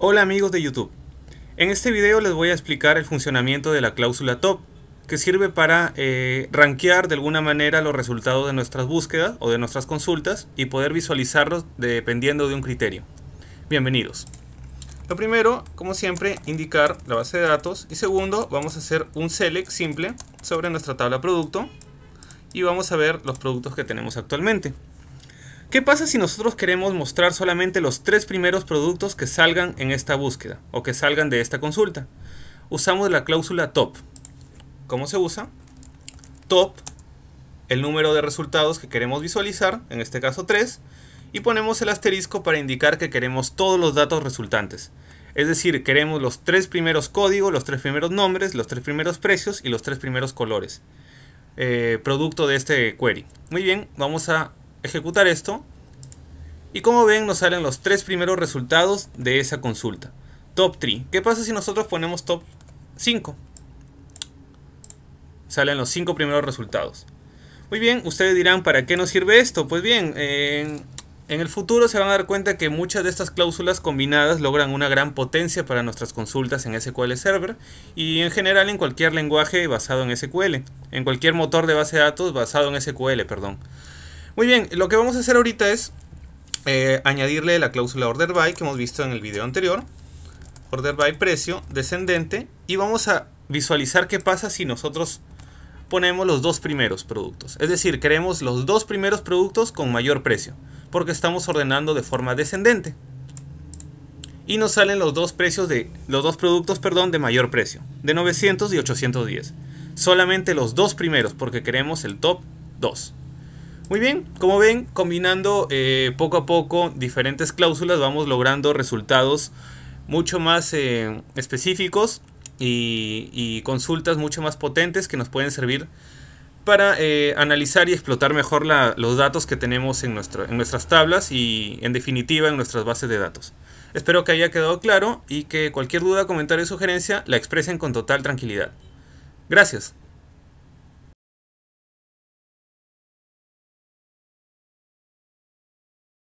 Hola amigos de YouTube. En este video les voy a explicar el funcionamiento de la cláusula top, que sirve para eh, rankear de alguna manera los resultados de nuestras búsquedas o de nuestras consultas y poder visualizarlos dependiendo de un criterio. Bienvenidos. Lo primero, como siempre, indicar la base de datos y segundo, vamos a hacer un select simple sobre nuestra tabla producto y vamos a ver los productos que tenemos actualmente. ¿Qué pasa si nosotros queremos mostrar solamente los tres primeros productos que salgan en esta búsqueda o que salgan de esta consulta? Usamos la cláusula top. ¿Cómo se usa? Top, el número de resultados que queremos visualizar, en este caso 3, y ponemos el asterisco para indicar que queremos todos los datos resultantes. Es decir, queremos los tres primeros códigos, los tres primeros nombres, los tres primeros precios y los tres primeros colores. Eh, producto de este query. Muy bien, vamos a ejecutar esto y como ven nos salen los tres primeros resultados de esa consulta. Top 3. ¿Qué pasa si nosotros ponemos top 5? Salen los cinco primeros resultados. Muy bien, ustedes dirán, ¿para qué nos sirve esto? Pues bien, en el futuro se van a dar cuenta que muchas de estas cláusulas combinadas logran una gran potencia para nuestras consultas en SQL Server y en general en cualquier lenguaje basado en SQL, en cualquier motor de base de datos basado en SQL, perdón. Muy bien, lo que vamos a hacer ahorita es eh, añadirle la cláusula order by que hemos visto en el video anterior. Order by precio descendente. Y vamos a visualizar qué pasa si nosotros ponemos los dos primeros productos. Es decir, queremos los dos primeros productos con mayor precio. Porque estamos ordenando de forma descendente. Y nos salen los dos precios de los dos productos, perdón, de mayor precio, de 900 y 810. Solamente los dos primeros porque queremos el top 2. Muy bien, como ven, combinando eh, poco a poco diferentes cláusulas vamos logrando resultados mucho más eh, específicos y, consultas mucho más potentes que nos pueden servir para eh, analizar y explotar mejor los datos que tenemos en, nuestro, en nuestras tablas y en definitiva en nuestras bases de datos. Espero que haya quedado claro y que cualquier duda, comentario o sugerencia la expresen con total tranquilidad. Gracias.